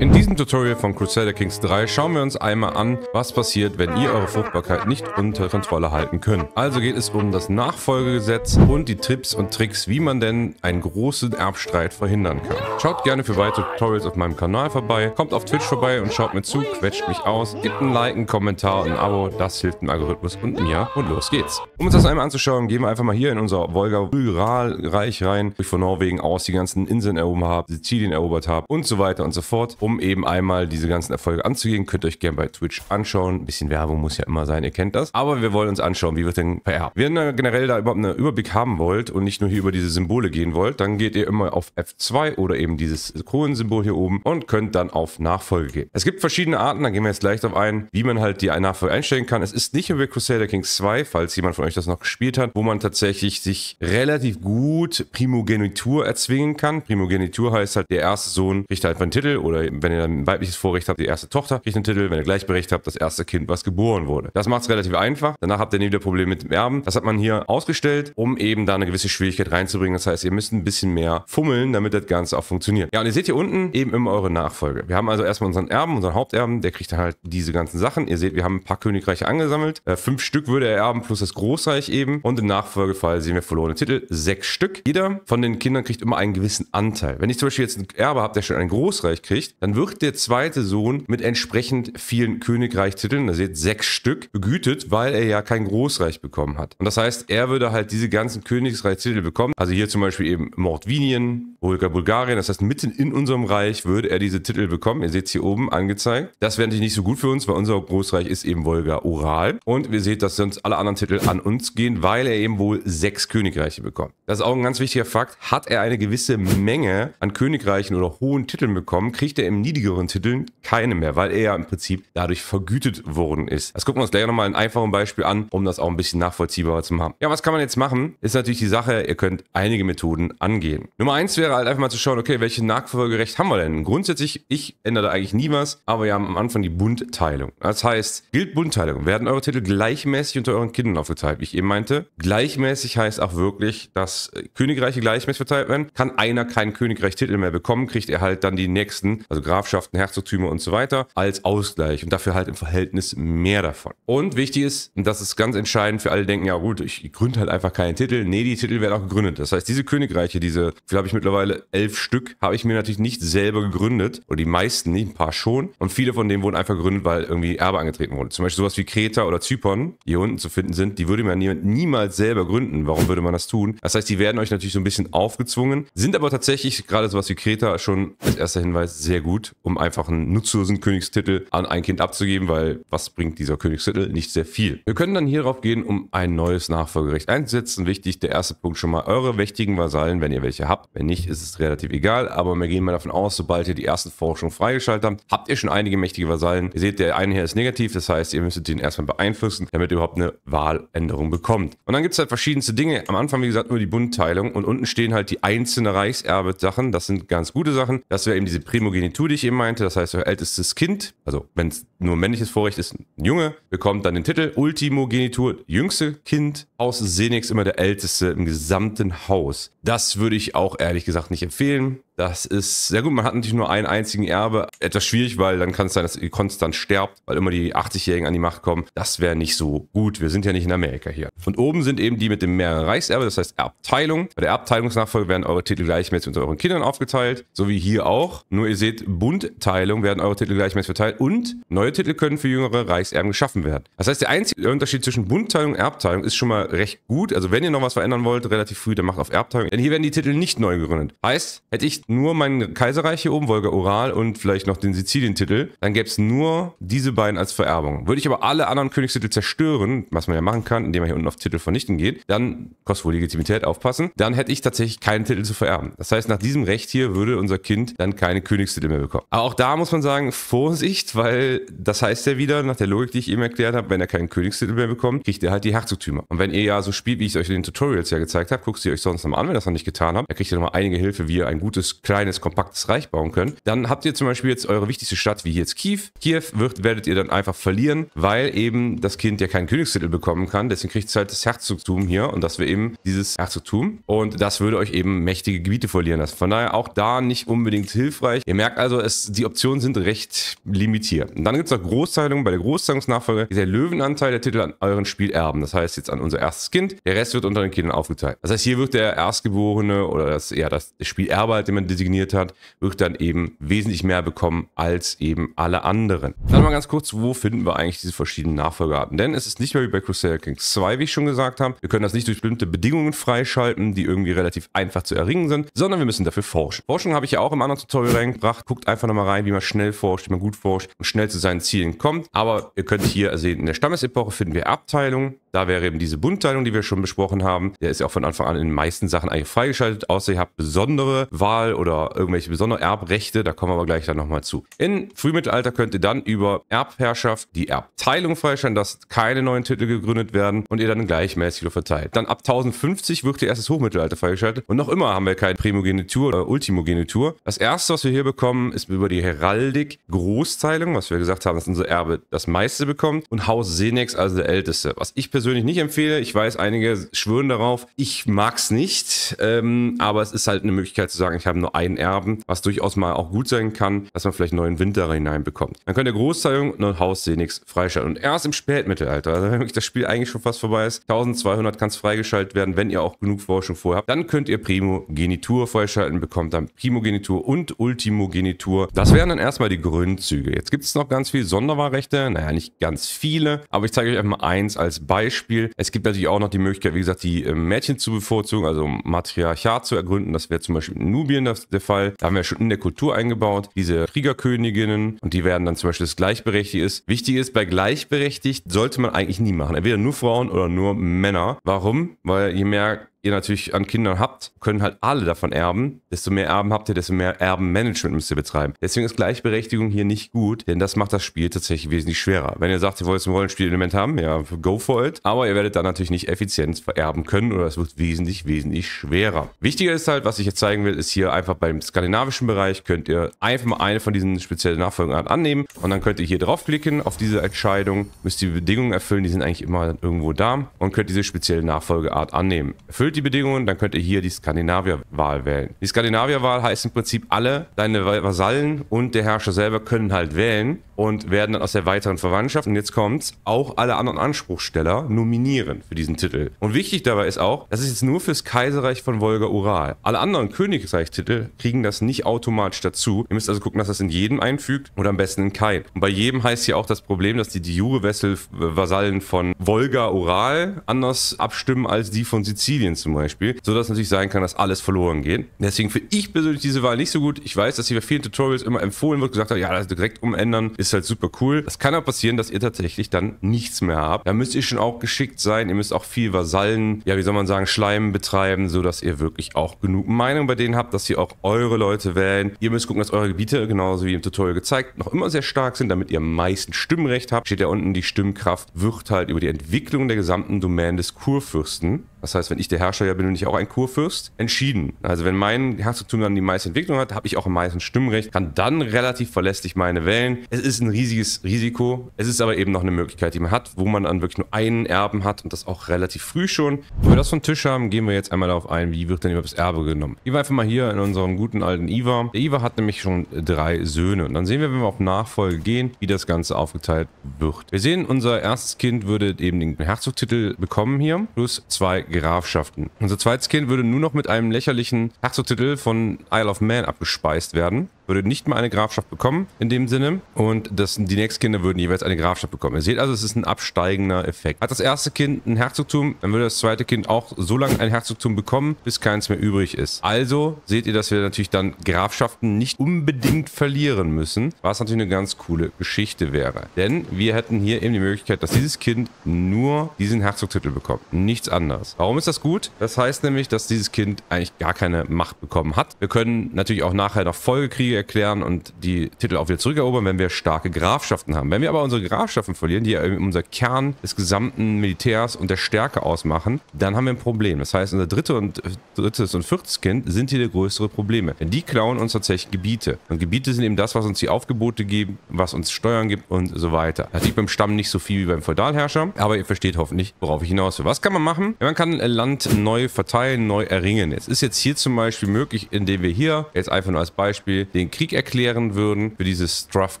In diesem Tutorial von Crusader Kings 3 schauen wir uns einmal an, was passiert, wenn ihr eure Fruchtbarkeit nicht unter Kontrolle halten könnt. Also geht es um das Nachfolgegesetz und die Tipps und Tricks, wie man denn einen großen Erbstreit verhindern kann. Schaut gerne für weitere Tutorials auf meinem Kanal vorbei, kommt auf Twitch vorbei und schaut mir zu, quetscht mich aus, gebt ein Like, einen Kommentar und ein Abo, das hilft dem Algorithmus und mir und los geht's. Um uns das einmal anzuschauen, gehen wir einfach mal hier in unser Volga-Rural-Reich rein, wo ich von Norwegen aus die ganzen Inseln erhoben habe, Sizilien erobert habe und so weiter und so fort, um um eben einmal diese ganzen Erfolge anzugehen. Könnt ihr euch gerne bei Twitch anschauen. Ein bisschen Werbung muss ja immer sein, ihr kennt das. Aber wir wollen uns anschauen, wie wird denn vererbt. Wenn ihr generell da überhaupt einen Überblick haben wollt und nicht nur hier über diese Symbole gehen wollt, dann geht ihr immer auf F2 oder eben dieses Kronensymbol hier oben und könnt dann auf Nachfolge gehen. Es gibt verschiedene Arten, da gehen wir jetzt gleich drauf ein, wie man halt die Nachfolge einstellen kann. Es ist nicht nur bei Crusader Kings 2, falls jemand von euch das noch gespielt hat, wo man tatsächlich sich relativ gut Primogenitur erzwingen kann. Primogenitur heißt halt, der erste Sohn kriegt halt einen Titel oder wenn ihr ein weibliches Vorrecht habt, die erste Tochter kriegt einen Titel, wenn ihr Gleichberechtigt habt, das erste Kind, was geboren wurde. Das macht es relativ einfach. Danach habt ihr nie wieder Probleme mit dem Erben. Das hat man hier ausgestellt, um eben da eine gewisse Schwierigkeit reinzubringen. Das heißt, ihr müsst ein bisschen mehr fummeln, damit das Ganze auch funktioniert. Ja, und ihr seht hier unten eben immer eure Nachfolge. Wir haben also erstmal unseren Erben, unseren Haupterben, der kriegt dann halt diese ganzen Sachen. Ihr seht, wir haben ein paar Königreiche angesammelt. Äh, fünf Stück würde er erben, plus das Großreich eben. Und im Nachfolgefall sehen wir verlorene Titel. Sechs Stück. Jeder von den Kindern kriegt immer einen gewissen Anteil. Wenn ich zum Beispiel jetzt einen Erbe habe, der schon ein Großreich kriegt, dann wird der zweite Sohn mit entsprechend vielen Königreichtiteln, da seht sechs Stück, begütet, weil er ja kein Großreich bekommen hat. Und das heißt, er würde halt diese ganzen Königreichstitel bekommen. Also hier zum Beispiel eben Mordwinien, Volga Bulgarien, das heißt mitten in unserem Reich würde er diese Titel bekommen. Ihr seht es hier oben angezeigt. Das wäre natürlich nicht so gut für uns, weil unser Großreich ist eben Volga Oral. Und wir seht, dass sonst alle anderen Titel an uns gehen, weil er eben wohl sechs Königreiche bekommt. Das ist auch ein ganz wichtiger Fakt. Hat er eine gewisse Menge an Königreichen oder hohen Titeln bekommen, kriegt er im niedrigeren Titeln keine mehr, weil er ja im Prinzip dadurch vergütet worden ist. Das gucken wir uns gleich nochmal in einfachem Beispiel an, um das auch ein bisschen nachvollziehbarer zu machen. Ja, was kann man jetzt machen? Ist natürlich die Sache, ihr könnt einige Methoden angehen. Nummer eins wäre halt einfach mal zu schauen, okay, welche Nachfolgerecht haben wir denn? Grundsätzlich, ich ändere da eigentlich nie was, aber wir haben am Anfang die Bundteilung. Das heißt, gilt Bundteilung, werden eure Titel gleichmäßig unter euren Kindern aufgeteilt, wie ich eben meinte. Gleichmäßig heißt auch wirklich, dass äh, Königreiche gleichmäßig verteilt werden. Kann einer keinen Königreich-Titel mehr bekommen, kriegt er halt dann die nächsten, also also Grafschaften, Herzogtümer und so weiter, als Ausgleich und dafür halt im Verhältnis mehr davon. Und wichtig ist, und das ist ganz entscheidend für alle, denken, ja gut, ich gründe halt einfach keinen Titel. Nee, die Titel werden auch gegründet. Das heißt, diese Königreiche, diese, wie habe ich mittlerweile elf Stück, habe ich mir natürlich nicht selber gegründet. Oder die meisten nicht, ein paar schon. Und viele von denen wurden einfach gegründet, weil irgendwie Erbe angetreten wurde. Zum Beispiel sowas wie Kreta oder Zypern, die hier unten zu finden sind, die würde man niemals selber gründen. Warum würde man das tun? Das heißt, die werden euch natürlich so ein bisschen aufgezwungen, sind aber tatsächlich gerade sowas wie Kreta schon als erster Hinweis sehr gut gut, um einfach einen nutzlosen Königstitel an ein Kind abzugeben, weil was bringt dieser Königstitel? Nicht sehr viel. Wir können dann hierauf gehen, um ein neues Nachfolgerecht einzusetzen. Wichtig, der erste Punkt schon mal, eure mächtigen Vasallen, wenn ihr welche habt. Wenn nicht, ist es relativ egal, aber wir gehen mal davon aus, sobald ihr die ersten Forschungen freigeschaltet habt, habt ihr schon einige mächtige Vasallen. Ihr seht, der eine hier ist negativ, das heißt, ihr müsstet den erstmal beeinflussen, damit ihr überhaupt eine Wahländerung bekommt. Und dann gibt es halt verschiedenste Dinge. Am Anfang, wie gesagt, nur die Bundteilung und unten stehen halt die einzelnen Reichserbe-Sachen. Das sind ganz gute Sachen. Das wäre eben diese Primogenitur Institut, die ich eben meinte. Das heißt, euer ältestes Kind, also wenn es nur männliches Vorrecht ist, ein Junge, bekommt dann den Titel Ultimogenitur, jüngste Kind. aus Senex, immer der älteste im gesamten Haus. Das würde ich auch ehrlich gesagt nicht empfehlen. Das ist sehr gut. Man hat natürlich nur einen einzigen Erbe. Etwas schwierig, weil dann kann es sein, dass ihr konstant sterbt, weil immer die 80-Jährigen an die Macht kommen. Das wäre nicht so gut. Wir sind ja nicht in Amerika hier. Und oben sind eben die mit dem mehreren Reichserbe, das heißt Erbteilung. Bei der Erbteilungsnachfolge werden eure Titel gleichmäßig unter euren Kindern aufgeteilt, so wie hier auch. Nur ihr seht, Bundteilung werden eure Titel gleichmäßig verteilt und neue Titel können für jüngere Reichserben geschaffen werden. Das heißt, der einzige Unterschied zwischen Bundteilung und Erbteilung ist schon mal recht gut. Also wenn ihr noch was verändern wollt, relativ früh, dann macht auf Erbteilung denn hier werden die Titel nicht neu gegründet. Heißt, hätte ich nur mein Kaiserreich hier oben, Volga Ural und vielleicht noch den Sizilien-Titel, dann gäbe es nur diese beiden als Vererbung. Würde ich aber alle anderen Königstitel zerstören, was man ja machen kann, indem man hier unten auf Titel vernichten geht, dann kostet wohl legitimität aufpassen, dann hätte ich tatsächlich keinen Titel zu vererben. Das heißt, nach diesem Recht hier würde unser Kind dann keine Königstitel mehr bekommen. Aber auch da muss man sagen, Vorsicht, weil das heißt ja wieder, nach der Logik, die ich eben erklärt habe, wenn er keinen Königstitel mehr bekommt, kriegt er halt die Herzogtümer. Und wenn ihr ja so spielt, wie ich es euch in den Tutorials ja gezeigt habe, guckt sie euch sonst nochmal an, wenn das noch nicht getan haben, da kriegt ihr nochmal einige Hilfe, wie ihr ein gutes, kleines, kompaktes Reich bauen könnt. Dann habt ihr zum Beispiel jetzt eure wichtigste Stadt, wie jetzt Kiew. Kiew wird, werdet ihr dann einfach verlieren, weil eben das Kind ja keinen Königstitel bekommen kann. Deswegen kriegt es halt das Herzogtum hier und das wäre eben dieses Herzogtum. Und das würde euch eben mächtige Gebiete verlieren lassen. Von daher auch da nicht unbedingt hilfreich. Ihr merkt also, es, die Optionen sind recht limitiert. Und dann gibt es noch Großteilungen. Bei der Großteilungsnachfolge ist der Löwenanteil der Titel an euren Spielerben. Das heißt jetzt an unser erstes Kind. Der Rest wird unter den Kindern aufgeteilt. Das heißt, hier wird der Erstgeborene Erstgeborene oder das, ja, das Spielerbe, den man designiert hat, wird dann eben wesentlich mehr bekommen als eben alle anderen. Dann mal ganz kurz, wo finden wir eigentlich diese verschiedenen Nachfolgearten? Denn es ist nicht mehr wie bei Crusader Kings 2, wie ich schon gesagt habe. Wir können das nicht durch bestimmte Bedingungen freischalten, die irgendwie relativ einfach zu erringen sind, sondern wir müssen dafür forschen. Forschung habe ich ja auch im anderen Tutorial reingebracht. Guckt einfach nochmal rein, wie man schnell forscht, wie man gut forscht und schnell zu seinen Zielen kommt. Aber ihr könnt hier sehen, in der Stammesepoche finden wir Abteilungen. Da wäre eben diese Bundteilung, die wir schon besprochen haben. Der ist ja auch von Anfang an in den meisten Sachen eigentlich freigeschaltet, außer ihr habt besondere Wahl oder irgendwelche besondere Erbrechte. Da kommen wir aber gleich dann nochmal zu. In Frühmittelalter könnt ihr dann über Erbherrschaft die Erbteilung freischalten, dass keine neuen Titel gegründet werden und ihr dann gleichmäßig verteilt. Dann ab 1050 wird ihr erstes Hochmittelalter freigeschaltet und noch immer haben wir keine Primogenitur oder Ultimogenitur. Das erste, was wir hier bekommen, ist über die Heraldik Großteilung, was wir gesagt haben, dass unser Erbe das meiste bekommt und Haus Senex, also der älteste. Was ich persönlich persönlich nicht empfehle. Ich weiß, einige schwören darauf. Ich mag es nicht, ähm, aber es ist halt eine Möglichkeit zu sagen, ich habe nur einen Erben, was durchaus mal auch gut sein kann, dass man vielleicht neuen Winter hineinbekommt. Dann könnt ihr Großteilung und Haus Senix freischalten. Und erst im Spätmittelalter, also wenn das Spiel eigentlich schon fast vorbei ist, 1200 kann es freigeschaltet werden, wenn ihr auch genug Forschung vorhabt. Dann könnt ihr Primogenitur freischalten, bekommt dann Primogenitur und Ultimogenitur. Das wären dann erstmal die Grundzüge. Jetzt gibt es noch ganz viele Sonderwahlrechte, naja, nicht ganz viele, aber ich zeige euch einfach mal eins als Beispiel. Beispiel. Es gibt natürlich auch noch die Möglichkeit, wie gesagt, die äh, Mädchen zu bevorzugen, also Matriarchat zu ergründen. Das wäre zum Beispiel in Nubien das, der Fall. Da haben wir schon in der Kultur eingebaut, diese Kriegerköniginnen und die werden dann zum Beispiel das Gleichberechtigte. ist. Wichtig ist, bei gleichberechtigt sollte man eigentlich nie machen. Entweder nur Frauen oder nur Männer. Warum? Weil je mehr ihr natürlich an Kindern habt, können halt alle davon erben. Desto mehr Erben habt ihr, desto mehr Erbenmanagement müsst ihr betreiben. Deswegen ist Gleichberechtigung hier nicht gut, denn das macht das Spiel tatsächlich wesentlich schwerer. Wenn ihr sagt, ihr wollt ein Rollenspielelement haben, ja, go for it. Aber ihr werdet dann natürlich nicht effizient vererben können oder es wird wesentlich, wesentlich schwerer. Wichtiger ist halt, was ich jetzt zeigen will, ist hier einfach beim skandinavischen Bereich könnt ihr einfach mal eine von diesen speziellen Nachfolgearten halt annehmen und dann könnt ihr hier draufklicken auf diese Entscheidung, müsst die Bedingungen erfüllen, die sind eigentlich immer irgendwo da und könnt diese spezielle Nachfolgeart annehmen. Erfüllt erfüllt die Bedingungen, dann könnt ihr hier die Skandinavierwahl wählen. Die Skandinavierwahl heißt im Prinzip alle deine Vasallen und der Herrscher selber können halt wählen und werden dann aus der weiteren Verwandtschaft, und jetzt kommt's, auch alle anderen Anspruchsteller nominieren für diesen Titel. Und wichtig dabei ist auch, das ist jetzt nur fürs Kaiserreich von Wolga Ural. Alle anderen Königreichstitel kriegen das nicht automatisch dazu. Ihr müsst also gucken, dass das in jedem einfügt oder am besten in keinem. Und bei jedem heißt hier auch das Problem, dass die, die wessel äh, vasallen von Wolga Ural anders abstimmen als die von Sizilien zum Beispiel, sodass natürlich sein kann, dass alles verloren geht. Deswegen finde ich persönlich diese Wahl nicht so gut. Ich weiß, dass hier bei vielen Tutorials immer empfohlen wird, gesagt hat, ja, das direkt umändern ist ist halt super cool. Es kann aber passieren, dass ihr tatsächlich dann nichts mehr habt. Da müsst ihr schon auch geschickt sein. Ihr müsst auch viel Vasallen, ja, wie soll man sagen, Schleim betreiben, sodass ihr wirklich auch genug Meinung bei denen habt, dass ihr auch eure Leute wählen. Ihr müsst gucken, dass eure Gebiete, genauso wie im Tutorial gezeigt, noch immer sehr stark sind, damit ihr am meisten Stimmrecht habt. Steht ja unten, die Stimmkraft wird halt über die Entwicklung der gesamten Domäne des Kurfürsten das heißt, wenn ich der Herrscher bin, bin ich auch ein Kurfürst. Entschieden. Also wenn mein Herzogtum dann die meiste Entwicklung hat, habe ich auch am meisten Stimmrecht, kann dann relativ verlässlich meine wählen. Es ist ein riesiges Risiko. Es ist aber eben noch eine Möglichkeit, die man hat, wo man dann wirklich nur einen Erben hat und das auch relativ früh schon. Wenn wir das vom Tisch haben, gehen wir jetzt einmal darauf ein, wie wird denn überhaupt das Erbe genommen. Gehen wir einfach mal hier in unserem guten alten Iva. Der Iva hat nämlich schon drei Söhne. Und dann sehen wir, wenn wir auf Nachfolge gehen, wie das Ganze aufgeteilt wird. Wir sehen, unser erstes Kind würde eben den Herzogtitel bekommen hier, plus zwei Grafschaften. Unser zweites Kind würde nur noch mit einem lächerlichen Herzogtitel von Isle of Man abgespeist werden würde nicht mal eine Grafschaft bekommen in dem Sinne und das, die nächsten Kinder würden jeweils eine Grafschaft bekommen. Ihr seht also, es ist ein absteigender Effekt. Hat das erste Kind ein Herzogtum, dann würde das zweite Kind auch so lange ein Herzogtum bekommen, bis keins mehr übrig ist. Also seht ihr, dass wir natürlich dann Grafschaften nicht unbedingt verlieren müssen, was natürlich eine ganz coole Geschichte wäre. Denn wir hätten hier eben die Möglichkeit, dass dieses Kind nur diesen Herzogtitel bekommt. Nichts anderes. Warum ist das gut? Das heißt nämlich, dass dieses Kind eigentlich gar keine Macht bekommen hat. Wir können natürlich auch nachher noch Folgekriege erklären und die Titel auch wieder zurückerobern, wenn wir starke Grafschaften haben. Wenn wir aber unsere Grafschaften verlieren, die ja unser Kern des gesamten Militärs und der Stärke ausmachen, dann haben wir ein Problem. Das heißt, unser dritte und, äh, drittes und viertes Kind sind hier der größere Probleme. Denn die klauen uns tatsächlich Gebiete. Und Gebiete sind eben das, was uns die Aufgebote geben, was uns Steuern gibt und so weiter. Das liegt beim Stamm nicht so viel wie beim Feudalherrscher, aber ihr versteht hoffentlich, worauf ich hinaus will. Was kann man machen? man kann Land neu verteilen, neu erringen. Es ist jetzt hier zum Beispiel möglich, indem wir hier jetzt einfach nur als Beispiel den Krieg erklären würden für dieses Struff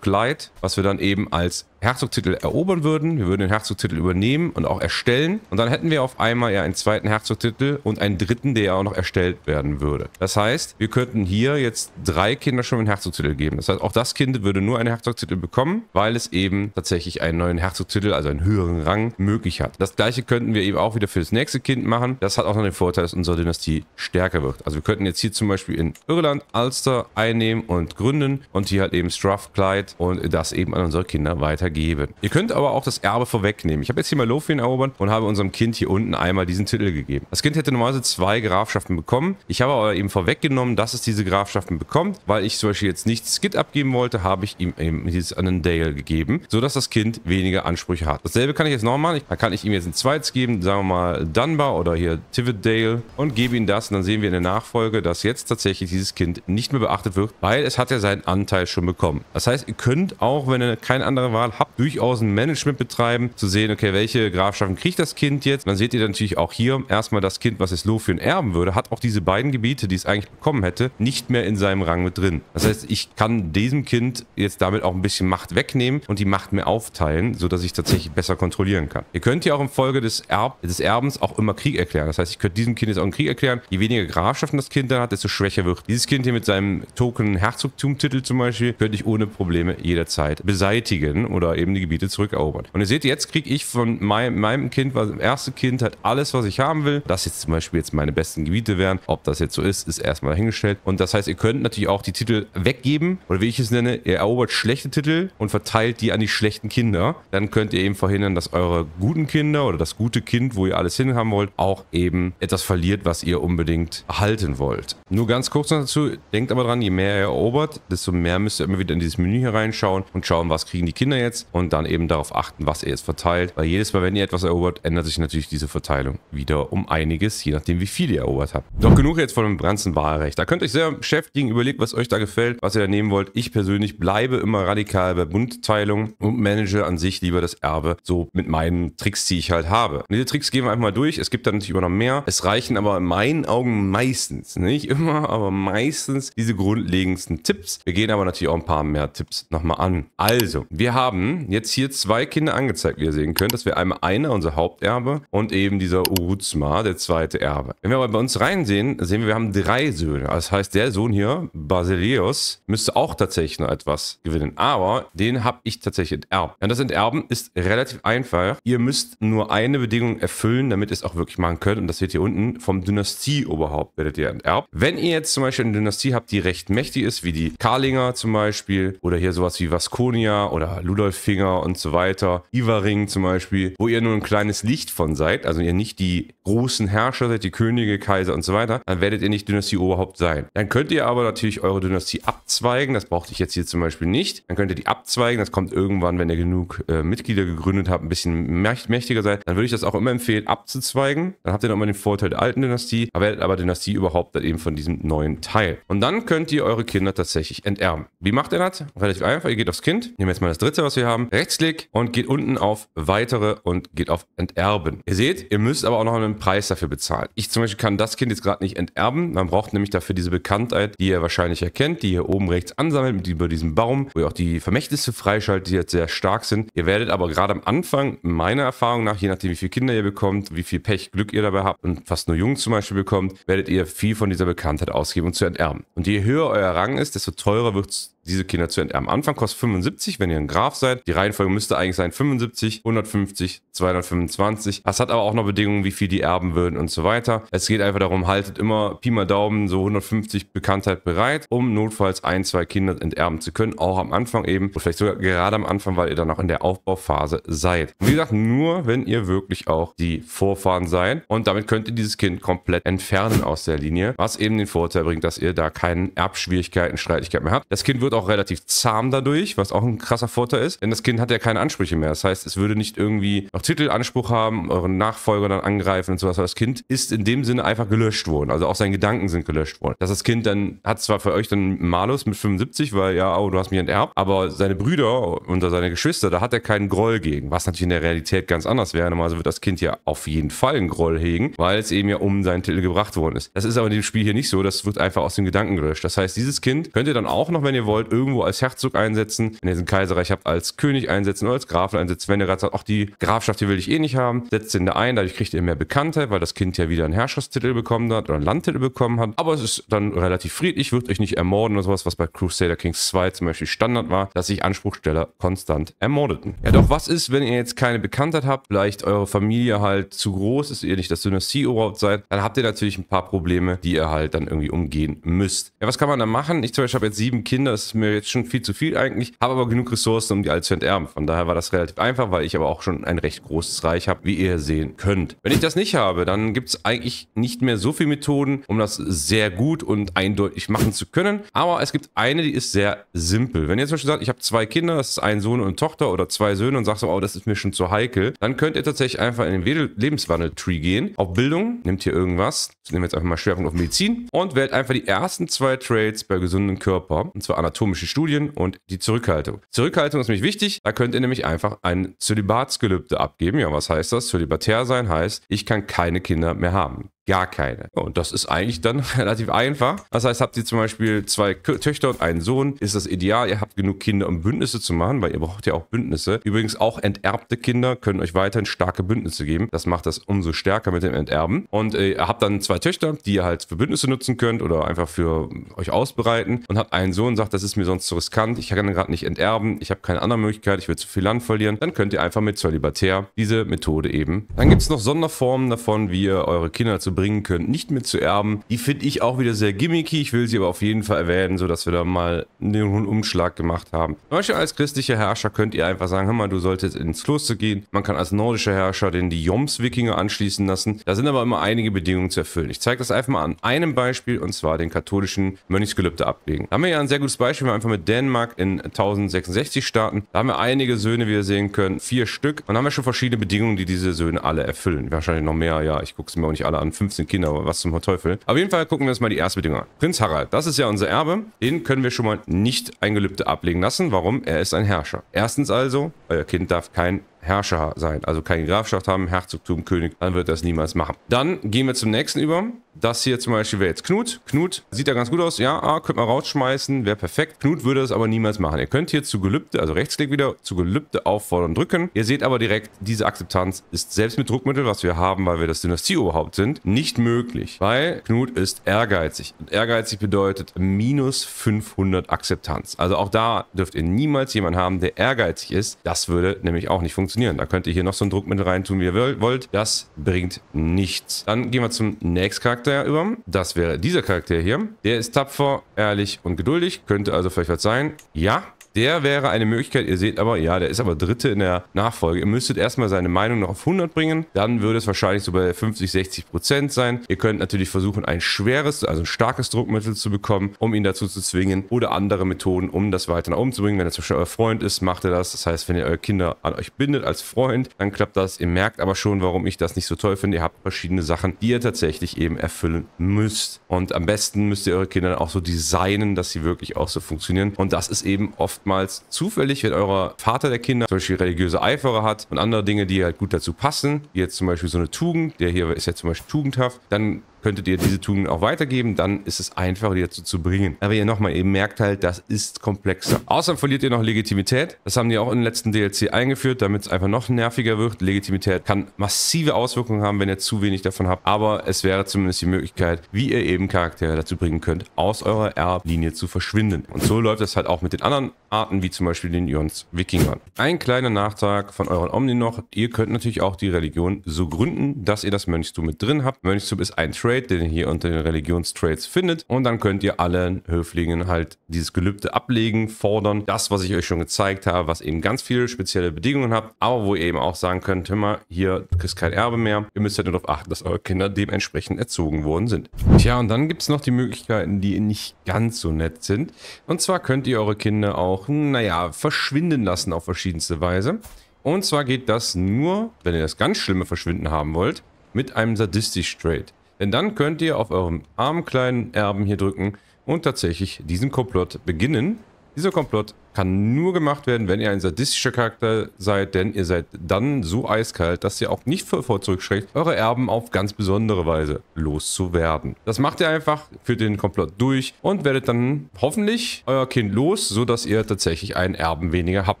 Glide, was wir dann eben als Herzogtitel erobern würden. Wir würden den Herzogtitel übernehmen und auch erstellen. Und dann hätten wir auf einmal ja einen zweiten Herzogtitel und einen dritten, der ja auch noch erstellt werden würde. Das heißt, wir könnten hier jetzt drei Kinder schon einen Herzogtitel geben. Das heißt, auch das Kind würde nur einen Herzogtitel bekommen, weil es eben tatsächlich einen neuen Herzogtitel, also einen höheren Rang, möglich hat. Das gleiche könnten wir eben auch wieder für das nächste Kind machen. Das hat auch noch den Vorteil, dass unsere Dynastie stärker wird. Also wir könnten jetzt hier zum Beispiel in Irland Alster einnehmen und gründen und hier halt eben Strathclyde und das eben an unsere Kinder weitergeben vergebe. Ihr könnt aber auch das Erbe vorwegnehmen. Ich habe jetzt hier mal Lofien erobert und habe unserem Kind hier unten einmal diesen Titel gegeben. Das Kind hätte normalerweise zwei Grafschaften bekommen. Ich habe aber eben vorweggenommen, dass es diese Grafschaften bekommt. Weil ich zum Beispiel jetzt nicht Skid abgeben wollte, habe ich ihm eben dieses an den Dale gegeben, sodass das Kind weniger Ansprüche hat. Dasselbe kann ich jetzt nochmal. Da kann ich ihm jetzt einen Zweiz geben, sagen wir mal Dunbar oder hier Tividale und gebe ihm das. Und dann sehen wir in der Nachfolge, dass jetzt tatsächlich dieses Kind nicht mehr beachtet wird, weil es hat ja seinen Anteil schon bekommen. Das heißt, ihr könnt auch, wenn ihr keine andere Wahl Hub durchaus ein Management betreiben, zu sehen, okay, welche Grafschaften kriegt das Kind jetzt. dann seht ihr natürlich auch hier erstmal das Kind, was es Lothian erben würde, hat auch diese beiden Gebiete, die es eigentlich bekommen hätte, nicht mehr in seinem Rang mit drin. Das heißt, ich kann diesem Kind jetzt damit auch ein bisschen Macht wegnehmen und die Macht mehr aufteilen, sodass ich tatsächlich besser kontrollieren kann. Ihr könnt ja auch infolge des, Erb des Erbens auch immer Krieg erklären. Das heißt, ich könnte diesem Kind jetzt auch einen Krieg erklären. Je weniger Grafschaften das Kind dann hat, desto schwächer wird. Dieses Kind hier mit seinem Token Herzogtumtitel zum Beispiel, könnte ich ohne Probleme jederzeit beseitigen oder eben die Gebiete zurückerobert. Und ihr seht, jetzt kriege ich von mein, meinem Kind, was erste Kind hat, alles, was ich haben will. Das jetzt zum Beispiel jetzt meine besten Gebiete wären. Ob das jetzt so ist, ist erstmal dahingestellt. Und das heißt, ihr könnt natürlich auch die Titel weggeben oder wie ich es nenne, ihr erobert schlechte Titel und verteilt die an die schlechten Kinder. Dann könnt ihr eben verhindern, dass eure guten Kinder oder das gute Kind, wo ihr alles hin haben wollt, auch eben etwas verliert, was ihr unbedingt erhalten wollt. Nur ganz kurz noch dazu, denkt aber dran, je mehr ihr erobert, desto mehr müsst ihr immer wieder in dieses Menü hier reinschauen und schauen, was kriegen die Kinder jetzt jetzt und dann eben darauf achten, was ihr jetzt verteilt. Weil jedes Mal, wenn ihr etwas erobert, ändert sich natürlich diese Verteilung wieder um einiges, je nachdem, wie viel ihr erobert habt. Doch genug jetzt von dem ganzen Wahlrecht. Da könnt ihr euch sehr beschäftigen, überlegt, was euch da gefällt, was ihr da nehmen wollt. Ich persönlich bleibe immer radikal bei Bundteilung und manage an sich lieber das Erbe so mit meinen Tricks, die ich halt habe. Und diese Tricks gehen wir einfach mal durch. Es gibt dann natürlich immer noch mehr. Es reichen aber in meinen Augen meistens, nicht immer, aber meistens diese grundlegendsten Tipps. Wir gehen aber natürlich auch ein paar mehr Tipps nochmal an. Also, wir haben hm, jetzt hier zwei Kinder angezeigt, wie ihr sehen könnt. Das wäre einmal einer, unser Haupterbe, und eben dieser Uruzma, der zweite Erbe. Wenn wir aber bei uns reinsehen, sehen wir, wir haben drei Söhne. Das heißt, der Sohn hier, Basileus, müsste auch tatsächlich noch etwas gewinnen. Aber den habe ich tatsächlich enterbt. Ja, das Enterben ist relativ einfach. Ihr müsst nur eine Bedingung erfüllen, damit ihr es auch wirklich machen könnt. Und das seht ihr unten. Vom Dynastieoberhaupt werdet ihr enterbt. Wenn ihr jetzt zum Beispiel eine Dynastie habt, die recht mächtig ist, wie die Karlinger zum Beispiel, oder hier sowas wie Vasconia oder Ludolf Finger und so weiter, Ivaring zum Beispiel, wo ihr nur ein kleines Licht von seid, also ihr nicht die großen Herrscher seid, die Könige, Kaiser und so weiter, dann werdet ihr nicht Dynastie Dynastieoberhaupt sein. Dann könnt ihr aber natürlich eure Dynastie abzweigen, das brauchte ich jetzt hier zum Beispiel nicht. Dann könnt ihr die abzweigen, das kommt irgendwann, wenn ihr genug äh, Mitglieder gegründet habt, ein bisschen mächtiger seid, dann würde ich das auch immer empfehlen, abzuzweigen. Dann habt ihr nochmal den Vorteil der alten Dynastie, aber werdet aber Dynastie überhaupt dann eben von diesem neuen Teil. Und dann könnt ihr eure Kinder tatsächlich enterben. Wie macht ihr das? Relativ einfach, ihr geht aufs Kind, nehmt jetzt mal das dritte, was wir haben, haben, Rechtsklick und geht unten auf Weitere und geht auf Enterben. Ihr seht, ihr müsst aber auch noch einen Preis dafür bezahlen. Ich zum Beispiel kann das Kind jetzt gerade nicht enterben. Man braucht nämlich dafür diese Bekanntheit, die ihr wahrscheinlich erkennt, die ihr oben rechts ansammelt mit über diesem Baum, wo ihr auch die Vermächtnisse freischaltet, die jetzt sehr stark sind. Ihr werdet aber gerade am Anfang, meiner Erfahrung nach, je nachdem wie viele Kinder ihr bekommt, wie viel Pech, Glück ihr dabei habt und fast nur Jungen zum Beispiel bekommt, werdet ihr viel von dieser Bekanntheit ausgeben und zu enterben. Und je höher euer Rang ist, desto teurer wird es diese Kinder zu enden. Am Anfang kostet 75, wenn ihr ein Graf seid. Die Reihenfolge müsste eigentlich sein 75, 150, 225. Das hat aber auch noch Bedingungen, wie viel die erben würden und so weiter. Es geht einfach darum, haltet immer Pi mal Daumen so 150 Bekanntheit bereit, um notfalls ein, zwei Kinder enterben zu können. Auch am Anfang eben, und vielleicht sogar gerade am Anfang, weil ihr dann noch in der Aufbauphase seid. Und wie gesagt, nur wenn ihr wirklich auch die Vorfahren seid. Und damit könnt ihr dieses Kind komplett entfernen aus der Linie, was eben den Vorteil bringt, dass ihr da keinen Erbschwierigkeiten, Streitigkeiten mehr habt. Das Kind wird wird auch relativ zahm dadurch, was auch ein krasser Vorteil ist. Denn das Kind hat ja keine Ansprüche mehr. Das heißt, es würde nicht irgendwie noch Titelanspruch haben, euren Nachfolger dann angreifen und sowas. Aber das Kind ist in dem Sinne einfach gelöscht worden. Also auch seine Gedanken sind gelöscht worden. Dass das Kind dann hat zwar für euch dann Malus mit 75, weil ja, oh, du hast mich enterbt, aber seine Brüder und seine Geschwister, da hat er keinen Groll gegen. Was natürlich in der Realität ganz anders wäre. Normalerweise wird das Kind ja auf jeden Fall einen Groll hegen, weil es eben ja um seinen Titel gebracht worden ist. Das ist aber in dem Spiel hier nicht so. Das wird einfach aus den Gedanken gelöscht. Das heißt, dieses Kind könnt ihr dann auch noch, wenn ihr wollt, wollt, irgendwo als Herzog einsetzen, wenn ihr ein Kaiserreich habt, als König einsetzen oder als Grafen einsetzen. Wenn ihr gerade sagt, ach, die Grafschaft, die will ich eh nicht haben, setzt den da ein, dadurch kriegt ihr mehr Bekanntheit, weil das Kind ja wieder einen Herrschaftstitel bekommen hat oder einen Landtitel bekommen hat. Aber es ist dann relativ friedlich, wird euch nicht ermorden oder sowas, was bei Crusader Kings 2 zum Beispiel Standard war, dass sich Anspruchsteller konstant ermordeten. Ja doch, was ist, wenn ihr jetzt keine Bekanntheit habt, vielleicht eure Familie halt zu groß ist, ihr nicht das Dynastieoberhaupt seid, dann habt ihr natürlich ein paar Probleme, die ihr halt dann irgendwie umgehen müsst. Ja, was kann man da machen? Ich zum Beispiel habe jetzt sieben Kinder, das mir jetzt schon viel zu viel eigentlich, habe aber genug Ressourcen, um die alle zu enterben. Von daher war das relativ einfach, weil ich aber auch schon ein recht großes Reich habe, wie ihr sehen könnt. Wenn ich das nicht habe, dann gibt es eigentlich nicht mehr so viele Methoden, um das sehr gut und eindeutig machen zu können. Aber es gibt eine, die ist sehr simpel. Wenn ihr zum Beispiel sagt, ich habe zwei Kinder, das ist ein Sohn und eine Tochter oder zwei Söhne und sagst, oh, das ist mir schon zu heikel, dann könnt ihr tatsächlich einfach in den Lebenswandel-Tree gehen, auf Bildung, nehmt hier irgendwas, nehmen wir jetzt einfach mal Schwerpunkt auf Medizin und wählt einfach die ersten zwei Trades bei gesunden Körper, und zwar Anatomie anatomische Studien und die Zurückhaltung. Zurückhaltung ist nämlich wichtig, da könnt ihr nämlich einfach ein Zölibatsgelübde abgeben. Ja, was heißt das? Zölibatär sein heißt, ich kann keine Kinder mehr haben gar keine. Und das ist eigentlich dann relativ einfach. Das heißt, habt ihr zum Beispiel zwei Töchter und einen Sohn, ist das ideal. Ihr habt genug Kinder, um Bündnisse zu machen, weil ihr braucht ja auch Bündnisse. Übrigens auch enterbte Kinder können euch weiterhin starke Bündnisse geben. Das macht das umso stärker mit dem Enterben. Und äh, ihr habt dann zwei Töchter, die ihr halt für Bündnisse nutzen könnt oder einfach für euch ausbereiten. Und habt einen Sohn, sagt, das ist mir sonst zu riskant. Ich kann gerade nicht enterben. Ich habe keine andere Möglichkeit. Ich will zu viel Land verlieren. Dann könnt ihr einfach mit zwei Libertär diese Methode eben. Dann gibt es noch Sonderformen davon, wie ihr eure Kinder zu bringen bringen könnt, nicht mehr zu erben. Die finde ich auch wieder sehr gimmicky. Ich will sie aber auf jeden Fall erwähnen, sodass wir da mal einen Umschlag gemacht haben. Zum Beispiel als christlicher Herrscher könnt ihr einfach sagen, hör mal, du solltest ins Kloster gehen. Man kann als nordischer Herrscher den die Joms-Wikinger anschließen lassen. Da sind aber immer einige Bedingungen zu erfüllen. Ich zeige das einfach mal an einem Beispiel und zwar den katholischen Mönchsgelübde ablegen. Da haben wir ja ein sehr gutes Beispiel, wir einfach mit Dänemark in 1066 starten. Da haben wir einige Söhne, wie ihr sehen könnt, vier Stück. Und haben wir schon verschiedene Bedingungen, die diese Söhne alle erfüllen. Wahrscheinlich noch mehr, ja, ich gucke es mir auch nicht alle an. 15 Kinder, aber was zum Teufel. Auf jeden Fall gucken wir uns mal die Erstbedingung an. Prinz Harald, das ist ja unser Erbe. Den können wir schon mal nicht ein Gelübde ablegen lassen. Warum? Er ist ein Herrscher. Erstens also, euer Kind darf kein Herrscher sein, also keine Grafschaft haben, Herzogtum, König, dann wird das niemals machen. Dann gehen wir zum nächsten über. Das hier zum Beispiel wäre jetzt Knut. Knut sieht da ganz gut aus. Ja, ah, könnte man rausschmeißen, wäre perfekt. Knut würde das aber niemals machen. Ihr könnt hier zu Gelübde, also Rechtsklick wieder, zu Gelübde auffordern drücken. Ihr seht aber direkt, diese Akzeptanz ist selbst mit Druckmittel, was wir haben, weil wir das Dynastieoberhaupt sind, nicht möglich. Weil Knut ist ehrgeizig. Und ehrgeizig bedeutet minus 500 Akzeptanz. Also auch da dürft ihr niemals jemanden haben, der ehrgeizig ist. Das würde nämlich auch nicht funktionieren funktionieren. Da könnt ihr hier noch so ein Druckmittel reintun, wie ihr wollt. Das bringt nichts. Dann gehen wir zum nächsten Charakter über. Das wäre dieser Charakter hier. Der ist tapfer, ehrlich und geduldig. Könnte also vielleicht was sein. Ja, der wäre eine Möglichkeit. Ihr seht aber, ja, der ist aber Dritte in der Nachfolge. Ihr müsstet erstmal seine Meinung noch auf 100 bringen. Dann würde es wahrscheinlich so bei 50, 60 Prozent sein. Ihr könnt natürlich versuchen, ein schweres, also ein starkes Druckmittel zu bekommen, um ihn dazu zu zwingen oder andere Methoden, um das weiter nach oben zu bringen. Wenn er zum Beispiel euer Freund ist, macht er das. Das heißt, wenn ihr eure Kinder an euch bindet als Freund, dann klappt das. Ihr merkt aber schon, warum ich das nicht so toll finde. Ihr habt verschiedene Sachen, die ihr tatsächlich eben erfüllen müsst. Und am besten müsst ihr eure Kinder dann auch so designen, dass sie wirklich auch so funktionieren. Und das ist eben oft oftmals zufällig, wenn euer Vater der Kinder zum Beispiel religiöse Eiferer hat und andere Dinge, die halt gut dazu passen, wie jetzt zum Beispiel so eine Tugend, der hier ist ja zum Beispiel tugendhaft, dann könntet ihr diese Tugend auch weitergeben, dann ist es einfacher, die dazu zu bringen. Aber ihr nochmal, eben merkt halt, das ist komplexer. Außerdem verliert ihr noch Legitimität. Das haben die auch im letzten DLC eingeführt, damit es einfach noch nerviger wird. Legitimität kann massive Auswirkungen haben, wenn ihr zu wenig davon habt. Aber es wäre zumindest die Möglichkeit, wie ihr eben Charaktere dazu bringen könnt, aus eurer Erblinie zu verschwinden. Und so läuft das halt auch mit den anderen Arten, wie zum Beispiel den Jons Wikingern. Ein kleiner Nachtrag von euren Omni noch. Ihr könnt natürlich auch die Religion so gründen, dass ihr das Mönchstum mit drin habt. Mönchstum ist ein Trade Trade, den ihr hier unter den Religionstrades findet. Und dann könnt ihr allen Höflingen halt dieses Gelübde ablegen, fordern. Das, was ich euch schon gezeigt habe, was eben ganz viele spezielle Bedingungen habt, aber wo ihr eben auch sagen könnt, hör mal, hier kriegst kein Erbe mehr. Ihr müsst halt nur darauf achten, dass eure Kinder dementsprechend erzogen worden sind. Tja, und dann gibt es noch die Möglichkeiten, die nicht ganz so nett sind. Und zwar könnt ihr eure Kinder auch, naja, verschwinden lassen auf verschiedenste Weise. Und zwar geht das nur, wenn ihr das ganz schlimme Verschwinden haben wollt, mit einem sadistisch Trade. Denn dann könnt ihr auf eurem armen kleinen Erben hier drücken und tatsächlich diesen Komplott beginnen. Dieser Komplott kann nur gemacht werden, wenn ihr ein sadistischer Charakter seid, denn ihr seid dann so eiskalt, dass ihr auch nicht vor zurückschreckt, eure Erben auf ganz besondere Weise loszuwerden. Das macht ihr einfach, führt den Komplott durch und werdet dann hoffentlich euer Kind los, sodass ihr tatsächlich einen Erben weniger habt.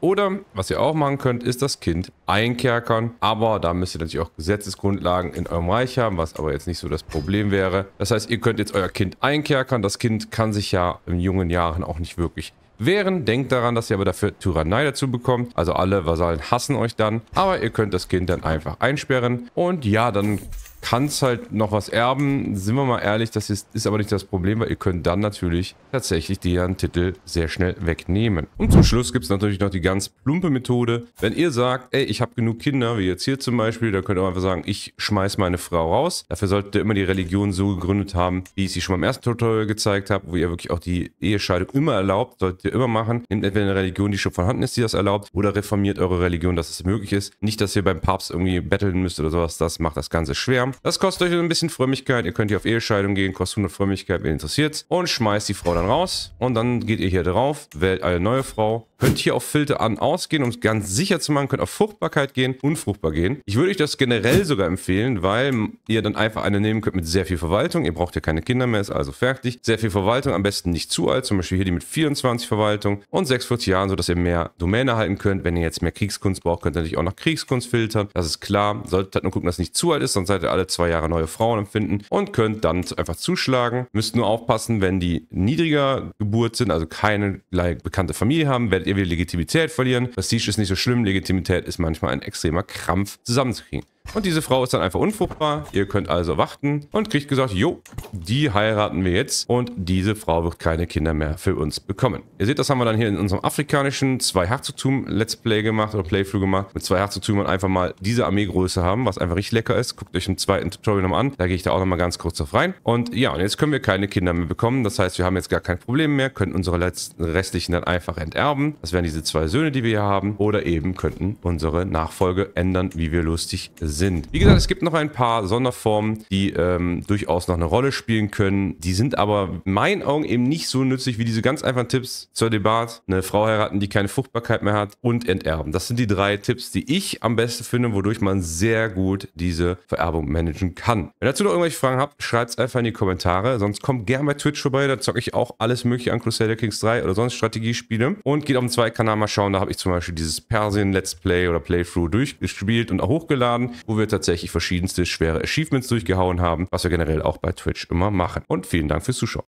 Oder, was ihr auch machen könnt, ist das Kind einkerkern, aber da müsst ihr natürlich auch Gesetzesgrundlagen in eurem Reich haben, was aber jetzt nicht so das Problem wäre. Das heißt, ihr könnt jetzt euer Kind einkerkern, das Kind kann sich ja in jungen Jahren auch nicht wirklich wehren. Denkt daran, dass ihr aber dafür Tyrannei dazu bekommt. Also alle Vasallen hassen euch dann. Aber ihr könnt das Kind dann einfach einsperren. Und ja, dann kannst halt noch was erben. Sind wir mal ehrlich, das ist, ist aber nicht das Problem, weil ihr könnt dann natürlich tatsächlich deren Titel sehr schnell wegnehmen. Und zum Schluss gibt es natürlich noch die ganz plumpe Methode. Wenn ihr sagt, ey, ich habe genug Kinder, wie jetzt hier zum Beispiel, dann könnt ihr einfach sagen, ich schmeiß meine Frau raus. Dafür solltet ihr immer die Religion so gegründet haben, wie ich sie schon beim ersten Tutorial gezeigt habe, wo ihr wirklich auch die Ehescheidung immer erlaubt, solltet ihr immer machen. Nehmt entweder eine Religion, die schon vorhanden ist, die das erlaubt, oder reformiert eure Religion, dass es möglich ist. Nicht, dass ihr beim Papst irgendwie betteln müsst oder sowas, das macht das Ganze schwer. Das kostet euch ein bisschen Frömmigkeit. Ihr könnt hier auf Ehescheidung gehen, kostet 100 Frömmigkeit, wen interessiert's. Und schmeißt die Frau dann raus. Und dann geht ihr hier drauf, wählt eine neue Frau Könnt hier auf Filter an ausgehen, um es ganz sicher zu machen. Könnt auf Fruchtbarkeit gehen, unfruchtbar gehen. Ich würde euch das generell sogar empfehlen, weil ihr dann einfach eine nehmen könnt mit sehr viel Verwaltung. Ihr braucht ja keine Kinder mehr, ist also fertig. Sehr viel Verwaltung, am besten nicht zu alt. Zum Beispiel hier die mit 24 Verwaltung und 46 Jahren, sodass ihr mehr Domäne halten könnt. Wenn ihr jetzt mehr Kriegskunst braucht, könnt ihr natürlich auch nach Kriegskunst filtern. Das ist klar. Solltet halt nur gucken, dass es nicht zu alt ist, sonst seid ihr alle zwei Jahre neue Frauen empfinden und könnt dann einfach zuschlagen. Müsst nur aufpassen, wenn die niedriger Geburt sind, also keine like, bekannte Familie haben, werdet werdet ihr wieder Legitimität verlieren. Prestige ist nicht so schlimm, Legitimität ist manchmal ein extremer Krampf zusammenzukriegen. Und diese Frau ist dann einfach unfruchtbar. Ihr könnt also warten und kriegt gesagt, jo, die heiraten wir jetzt und diese Frau wird keine Kinder mehr für uns bekommen. Ihr seht, das haben wir dann hier in unserem afrikanischen zwei Herzogtum Let's Play gemacht oder Playthrough gemacht. Mit zwei Herzogtümern einfach mal diese Armeegröße haben, was einfach richtig lecker ist. Guckt euch im zweiten Tutorial nochmal an. Da gehe ich da auch nochmal ganz kurz drauf rein. Und ja, und jetzt können wir keine Kinder mehr bekommen. Das heißt, wir haben jetzt gar kein Problem mehr, können unsere letzten restlichen dann einfach enterben. Das wären diese zwei Söhne, die wir hier haben. Oder eben könnten unsere Nachfolge ändern, wie wir lustig sind sind. Wie gesagt, es gibt noch ein paar Sonderformen, die ähm, durchaus noch eine Rolle spielen können. Die sind aber in meinen Augen eben nicht so nützlich wie diese ganz einfachen Tipps zur Debatte. Eine Frau heiraten, die keine Fruchtbarkeit mehr hat und enterben. Das sind die drei Tipps, die ich am besten finde, wodurch man sehr gut diese Vererbung managen kann. Wenn dazu noch irgendwelche Fragen habt, schreibt es einfach in die Kommentare. Sonst kommt gerne bei Twitch vorbei, da zocke ich auch alles mögliche an Crusader Kings 3 oder sonst Strategiespiele. Und geht auf den zweiten Kanal mal schauen, da habe ich zum Beispiel dieses Persien Let's Play oder Playthrough durchgespielt und auch hochgeladen wo wir tatsächlich verschiedenste schwere Achievements durchgehauen haben, was wir generell auch bei Twitch immer machen. Und vielen Dank fürs Zuschauen.